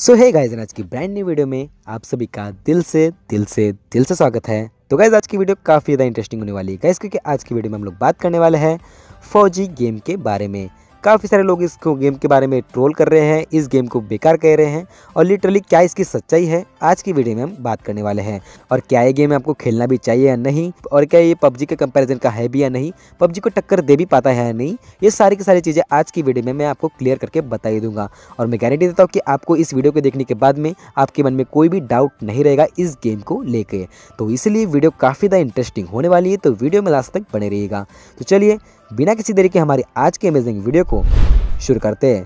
सो है गाइज आज की ब्रांड न्यू वीडियो में आप सभी का दिल से दिल से दिल से स्वागत है तो गाइज आज की वीडियो काफ़ी ज़्यादा इंटरेस्टिंग होने वाली है गाइज क्योंकि आज की वीडियो में हम लोग बात करने वाले हैं फौजी गेम के बारे में काफ़ी सारे लोग इस गेम के बारे में ट्रोल कर रहे हैं इस गेम को बेकार कह रहे हैं और लिटरली क्या इसकी सच्चाई है आज की वीडियो में हम बात करने वाले हैं और क्या ये गेम आपको खेलना भी चाहिए या नहीं और क्या ये पबजी के कंपेरिजन का है भी या नहीं पबजी को टक्कर दे भी पाता है या नहीं ये सारी की सारी चीज़ें आज की वीडियो में मैं आपको क्लियर करके बता ही दूंगा और मैं गारंटी देता हूँ कि आपको इस वीडियो को देखने के बाद में आपके मन में कोई भी डाउट नहीं रहेगा इस गेम को लेकर तो इसलिए वीडियो काफ़ी ज़्यादा इंटरेस्टिंग होने वाली है तो वीडियो में लास्ट तक बने रहिएगा तो चलिए बिना किसी देरी के हमारी आज की अमेजिंग वीडियो को शुरू करते हैं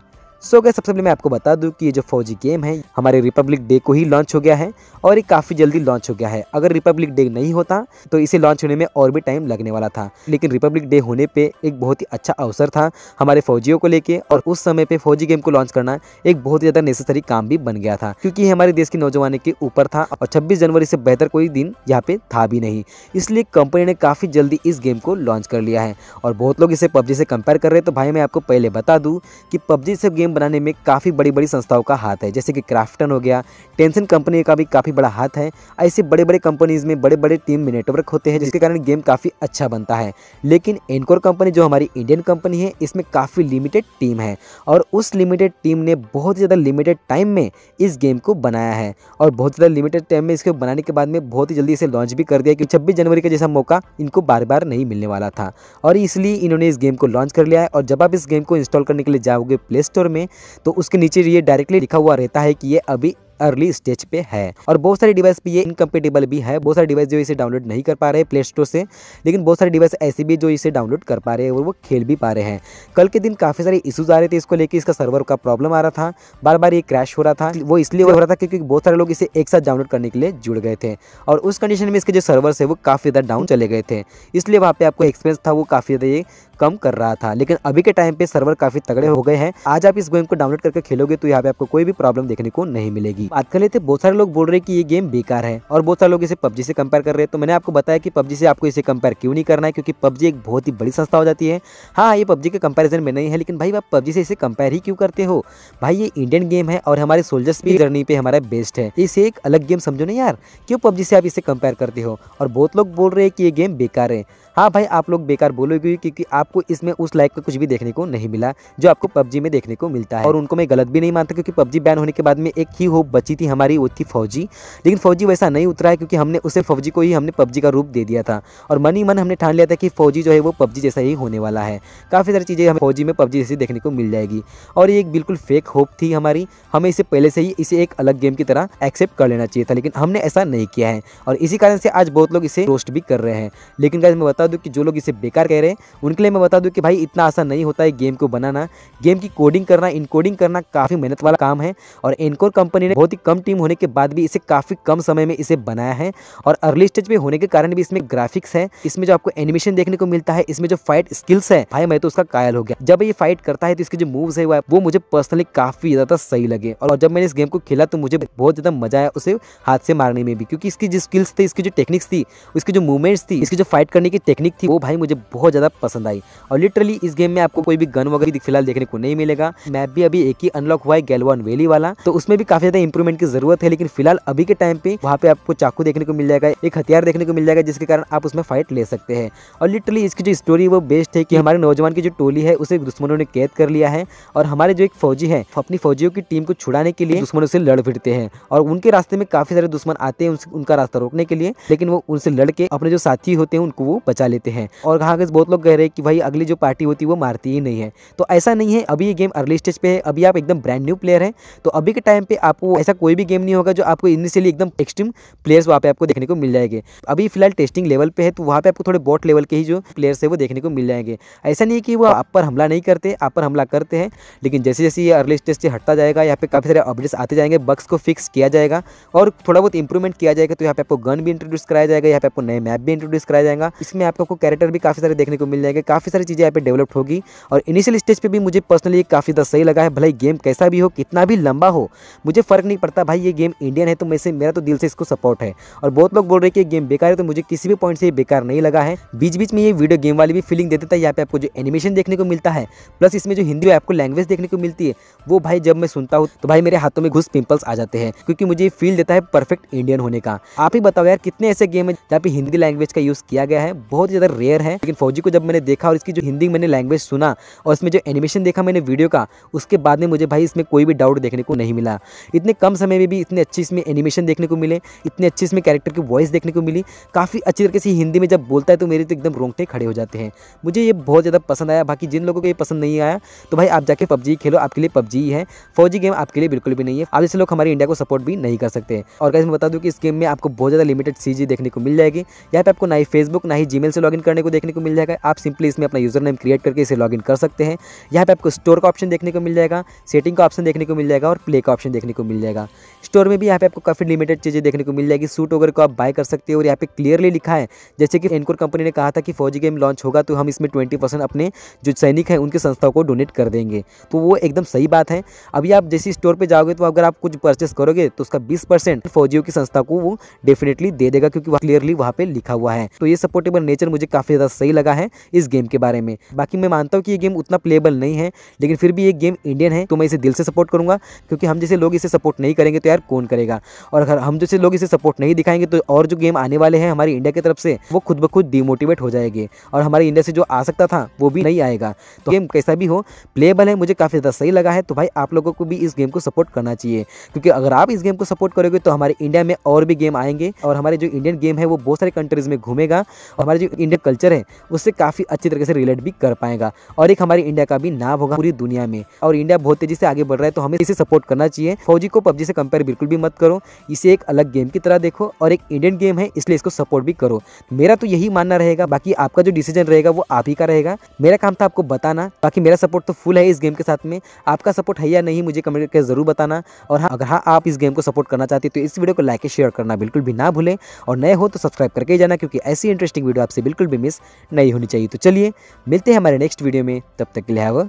सो गए सबसे पहले मैं आपको बता दूं कि ये जो फौजी गेम है हमारे रिपब्लिक डे को ही लॉन्च हो गया है और ये काफ़ी जल्दी लॉन्च हो गया है अगर रिपब्लिक डे नहीं होता तो इसे लॉन्च होने में और भी टाइम लगने वाला था लेकिन रिपब्लिक डे होने पर एक बहुत ही अच्छा अवसर था हमारे फौजियों को लेकर और उस समय पर फौजी गेम को लॉन्च करना एक बहुत ही ज़्यादा नेसेसरी काम भी बन गया था क्योंकि हमारे देश के नौजवानों के ऊपर था और छब्बीस जनवरी से बेहतर कोई दिन यहाँ पर था भी नहीं इसलिए कंपनी ने काफ़ी जल्दी इस गेम को लॉन्च कर लिया है और बहुत लोग इसे पबजी से कंपेयर कर रहे हैं तो भाई मैं आपको पहले बता दूँ कि पबजी से गेम बनाने में काफ़ी बड़ी बड़ी संस्थाओं का हाथ है जैसे कि क्राफ्टन हो गया टेंसन कंपनी का भी काफ़ी बड़ा हाथ है ऐसे बड़े बड़े कंपनीज़ में बड़े बड़े टीम में नेटवर्क होते हैं जिसके कारण गेम काफ़ी अच्छा बनता है लेकिन एनकोर कंपनी जो हमारी इंडियन कंपनी है इसमें काफ़ी लिमिटेड टीम है और उस लिमिटेड टीम ने बहुत ज़्यादा लिमिटेड टाइम में इस गेम को बनाया है और बहुत ज़्यादा लिमिटेड टाइम में इसको बनाने के बाद में बहुत ही जल्दी इसे लॉन्च भी कर दिया कि छब्बीस जनवरी का जैसा मौका इनको बार बार नहीं मिलने वाला था और इसलिए इन्होंने इस गेम को लॉन्च कर लिया है और जब आप इस गेम को इंस्टॉल करने के लिए जाओगे प्ले स्टोर में में तो उसके नीचे ये डायरेक्टली लिखा हुआ रहता है कि ये अभी अर्ली स्टेज पे है और बहुत सारे डिवाइस पे ये इनकम्पेटेबल भी है बहुत सारे डिवाइस जो इसे डाउनलोड नहीं कर पा रहे प्ले स्टोर से लेकिन बहुत सारे डिवाइस ऐसे भी जो इसे डाउनलोड कर पा रहे हैं और वो खेल भी पा रहे हैं कल के दिन काफ़ी सारे इशूज़ आ रहे थे इसको लेकर इसका सर्वर का प्रॉब्लम आ रहा था बार बार ये क्रैश हो रहा था वो इसलिए हो रहा था क्योंकि बहुत सारे लोग इसे एक साथ डाउनलोड करने के लिए जुड़ गए थे और उस कंडीशन में इसके जो सर्वर है वो काफ़ी ज़्यादा डाउन चले गए थे इसलिए वहाँ पर आपको एक्सपीरियंस था वो काफ़ी ज़्यादा ये कम कर रहा था लेकिन अभी के टाइम पे सर्वर काफ़ी तगड़े हो गए हैं आज आप इस गेम को डाउनलोड करके खेलोगे तो यहाँ पे आपको कोई भी प्रॉब्लम देखने को नहीं मिलेगी की बात कर लेते तो बहुत सारे लोग बोल रहे की ये गेम बेकार है और बहुत सारे लोग इसे पब्जी से कंपेयर कर रहे हैं तो मैंने आपको बताया कि पब्जी से आपको इसे कंपेयर क्यों नहीं करना है क्योंकि पब्जी एक बहुत ही बड़ी संस्था हो जाती है हाँ ये पब्जी के कंपेरिजन में नहीं है लेकिन भाई आप पब्जी से इसे कंपेयर ही क्यों करते हो भाई ये इंडियन गेम है और हमारे सोल्जर्स भी जर्नी पे हमारा बेस्ट है इसे एक अलग गेम समझो ना यार क्यों पब्जी से आप इसे कंपेयर करते हो और बहुत लोग बोल रहे हैं कि ये गेम बेकार है हाँ भाई आप लोग बेकार बोलोगे क्योंकि आपको इसमें उस लाइक का कुछ भी देखने को नहीं मिला जो आपको पबजी में देखने को मिलता है और उनको मैं गलत भी नहीं मानता क्योंकि पबजी बैन होने के बाद में एक ही होप बची थी हमारी वो थी फौजी लेकिन फौजी वैसा नहीं उतरा है क्योंकि हमने उसे फौजी को ही हमने पबजी का रूप दे दिया था और मन ही मन हमने ठान लिया था कि फौजी जो है वो पबजी जैसा ही होने वाला है काफ़ी सारी चीज़ें हमें फौजी में पबजी जैसी देखने को मिल जाएगी और ये एक बिल्कुल फेक होप थी हमारी हमें इसे पहले से ही इसे एक अलग गेम की तरह एक्सेप्ट कर लेना चाहिए था लेकिन हमने ऐसा नहीं किया है और इसी कारण से आज बहुत लोग इसे रोस्ट भी कर रहे हैं लेकिन मैं बता बता दूँ कि जो लोग इसे बेकार कह रहे हैं उनके लिए मैं बता दूँ कि भाई इतना आसान नहीं होता है गेम को बनाना गेम की कोडिंग करना इनकोडिंग करना काफ़ी मेहनत वाला काम है और एनकोर कंपनी ने बहुत ही कम टीम होने के बाद भी इसे काफ़ी कम समय में इसे बनाया है और अर्ली स्टेज में होने के कारण भी इसमें ग्राफिक्स है इसमें जो आपको एनिमेशन देखने को मिलता है इसमें जो फाइट स्किल्स है भाई मैं तो उसका कायल हो गया जब ये फाइट करता है तो इसके जो मूव्स है वो मुझे पर्सनली काफ़ी ज़्यादा सही लगे और जब मैंने इस गेम को खेला तो मुझे बहुत ज़्यादा मजा आया उसे हाथ से मारने में भी क्योंकि इसकी जो स्किल्स थी इसकी जो टेक्निक्स थी उसकी जो मूवमेंट्स थी इसकी जो फाइट करने की टेक्निक थी वो भाई मुझे बहुत ज़्यादा पसंद आई और लिटरली इस गेम में आपको कोई भी गन वगैरह फिलहाल देखने को नहीं मिलेगा मैप भी अभी एक ही अनलॉक हुआ है गैलवान वैली वाला तो उसमें भी काफी ज़्यादा इंप्रूवमेंट की जरूरत है लेकिन फिलहाल अभी के टाइम पे वहाँ पे आपको चाकू देखने को मिल जाएगा एक हथियार देखने को मिल जाएगा जिसके कारण आप उसमें फाइट ले सकते हैं और लिटरली इसकी जो स्टोरी वो बेस्ट है कि हमारे नौजवान की जो टोली है उसे दुश्मनों ने कैद कर लिया है और हमारे जो एक फौजी है अपनी फौजियों की टीम को छुड़ाने के लिए दुश्मनों से लड़ फिरते हैं और उनके रास्ते में काफी सारे दुश्मन आते हैं उनका रास्ता रोकने के लिए लेकिन वो उनसे लड़के अपने जो साथी होते हैं उनको वो बचा निकाल लेते हैं और कहा बहुत लोग कह रहे हैं कि भाई अगली जो पार्टी होती है वो मारती ही नहीं है तो ऐसा नहीं है अभी ये गेम अर्ली स्टेज पे है अभी आप एकदम ब्रांड न्यू प्लेयर हैं तो अभी के टाइम पे आपको ऐसा कोई भी गेम नहीं होगा जो आपको इनिशियली एकदम एक्सट्रीम प्लेयर्स वहाँ पे आपको देखने को मिल जाएंगे अभी फिलहाल टेस्टिंग लेवल पे है तो वहाँ पे आपको थोड़े बॉट लेवल के ही जो प्लेयर्स है वो देखने को मिल जाएंगे ऐसा नहीं है कि वो आप पर हमला नहीं करते आप पर हमला करते हैं लेकिन जैसे जैसे ये अर्ली स्टेज से हटता जाएगा यहाँ पे काफ़ी सारे अपडेट्स आते जाएंगे बक्स को फिक्स किया जाएगा और थोड़ा बहुत इंप्रूवमेंट किया जाएगा तो यहाँ पे आपको गन भी इंट्रोड्यूस कराया जाएगा यहाँ पे आपको नए मैप भी इंट्रोड्यूस कराया जाएगा इसमें आप लोग को कैरेक्टर भी काफ़ी सारे देखने को मिल जाएंगे काफ़ी सारी चीज़ें यहाँ पे डेवलप होगी और इनिशियल स्टेज पे भी मुझे पर्सनली काफ़ी ज़्यादा सही लगा है भले गेम कैसा भी हो कितना भी लंबा हो मुझे फ़र्क नहीं पड़ता भाई ये गेम इंडियन है तो मैं मेरा तो दिल से इसको सपोर्ट है और बहुत लोग बोल रहे कि गेम बेकार है तो मुझे किसी भी पॉइंट से बेकार नहीं लगा है बीच बीच में ये वीडियो गेम वाली भी फीलिंग देता है यहाँ पे आपको जो एनिमेशन देखने को मिलता है प्लस इसमें जो हिंदी आपको लैंग्वेज देखने को मिलती है वो भाई जब मैं सुनता हूँ तो भाई मेरे हाथों में घुस पिंपल्स आ जाते हैं क्योंकि मुझे फील देता है परफेक्ट इंडियन होने का आप ही बताओ यार कितने ऐसे गेम है जहाँ पे हिंदी लैंग्वेज का यूज़ किया गया है बहुत ज़्यादा रेयर है लेकिन फौजी को जब मैंने देखा और इसकी जो हिंदी मैंने लैंग्वेज सुना और इसमें जो एनिमेशन देखा मैंने वीडियो का उसके बाद में मुझे भाई इसमें कोई भी डाउट देखने को नहीं मिला इतने कम समय में भी इतने अच्छी इसमें एनिमेशन देखने को मिले इतने अच्छी इसमें कैरेक्टर की वॉइस देखने को मिली काफ़ी अच्छी तरीके से हिंदी में जब बोलता है तो मेरे तो एकदम रोंगटे खड़े हो जाते हैं मुझे ये बहुत ज़्यादा पसंद आया बाकी जिन लोगों को ये पसंद नहीं आया तो भाई आप जाके पबजी खेलो आपके लिए पबजी ही है फौजी गेम आपके लिए बिल्कुल भी नहीं है आप जैसे लोग हमारे इंडिया को सपोर्ट भी नहीं कर सकते और कैसे मैं बता दूँ कि इस गेम में आपको बहुत ज़्यादा लिमिटेड सी देखने को मिल जाएगी यहाँ पर आपको ना ही फेसबुक ना ही जी जीमेल से लॉगिन करने को देखने को मिल जाएगा आप सिंपली इसमें अपना यूजर नेम क्रिएट करके इसे लॉगिन कर सकते हैं यहाँ पे आपको स्टोर का ऑप्शन देखने को मिल जाएगा सेटिंग का ऑप्शन देखने को मिल जाएगा और प्ले का ऑप्शन देखने को मिल जाएगा स्टोर में भी यहाँ पे आपको काफ़ी लिमिटेड चीज़ें देखने को मिल जाएगी सूट वगैरह को आप बाय कर सकते हो और यहाँ पे क्लियरली लिखा है जैसे कि एनकोर कंपनी ने कहा था कि फौजी गेम लॉन्च होगा तो हम इसमें ट्वेंटी अपने जो सैनिक हैं उनके संस्थाओं को डोनेट कर देंगे तो वो एकदम सही बात है अभी आप जैसे स्टोर पर जाओगे तो अगर आप कुछ परचेस करोगे तो उसका बीस फौजियों की संस्था को वो डेफिनेटली दे देगा क्योंकि क्लियरली वहाँ पर लिखा हुआ है तो ये सपोर्टेबल नेचर मुझे काफ़ी ज़्यादा सही लगा है इस गेम के बारे में बाकी मैं मानता हूँ कि ये गेम उतना प्लेबल नहीं है लेकिन फिर भी ये गेम इंडियन है तो मैं इसे दिल से सपोर्ट करूँगा क्योंकि हम जैसे लोग इसे सपोर्ट नहीं करेंगे तो यार कौन करेगा और अगर हम जैसे लोग इसे सपोर्ट नहीं दिखाएंगे तो और जो गेम आने वाले हैं हमारी इंडिया की तरफ से वो खुद ब खुद डिमोटिवेट हो जाएंगे और हमारे इंडिया से जो आ सकता था वो भी नहीं आएगा तो गेम कैसा भी हो प्लेबल है मुझे काफ़ी ज़्यादा सही लगा है तो भाई आप लोगों को भी इस गेम को सपोर्ट करना चाहिए क्योंकि अगर आप इस गेम को सपोर्ट करोगे तो हमारे इंडिया में और भी गेम आएंगे और हमारे जो इंडियन गेम है वो बहुत सारे कंट्रीज़ में घूमेगा और हमारे जो जो इंडिया कल्चर है उससे काफ़ी अच्छी तरीके से रिलेट भी कर पाएगा और एक हमारे इंडिया का भी नाम होगा पूरी दुनिया में और इंडिया बहुत तेजी से आगे बढ़ रहा है तो हमें इसे सपोर्ट करना चाहिए फौजी को पबजी से कंपेयर बिल्कुल भी मत करो इसे एक अलग गेम की तरह देखो और एक इंडियन गेम है इसलिए इसको सपोर्ट भी करो मेरा तो यही मानना रहेगा बाकी आपका जो डिसीजन रहेगा वो आप ही का रहेगा मेरा काम था आपको बताना बाकी मेरा सपोर्ट तो फुल है इस गेम के साथ में आपका सपोर्ट है या नहीं मुझे कमेंट करके जरूर बताना और हाँ अगर हाँ आप इस गेम को सपोर्ट करना चाहते हो तो इस वीडियो को लाइक शेयर करना बिल्कुल भी ना भूलें और नए हो तो सब्सक्राइब करके जाना क्योंकि ऐसी इंटरेस्टिंग वीडियो आपसे आपसे बिल्कुल भी मिस नहीं होनी चाहिए तो चलिए मिलते हैं हमारे नेक्स्ट वीडियो में तब तक के लिए हैव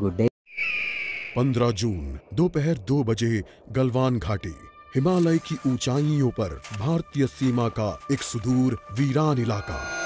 गुड डे पंद्रह जून दोपहर दो, दो बजे गलवान घाटी हिमालय की ऊंचाइयों पर भारतीय सीमा का एक सुदूर वीरान इलाका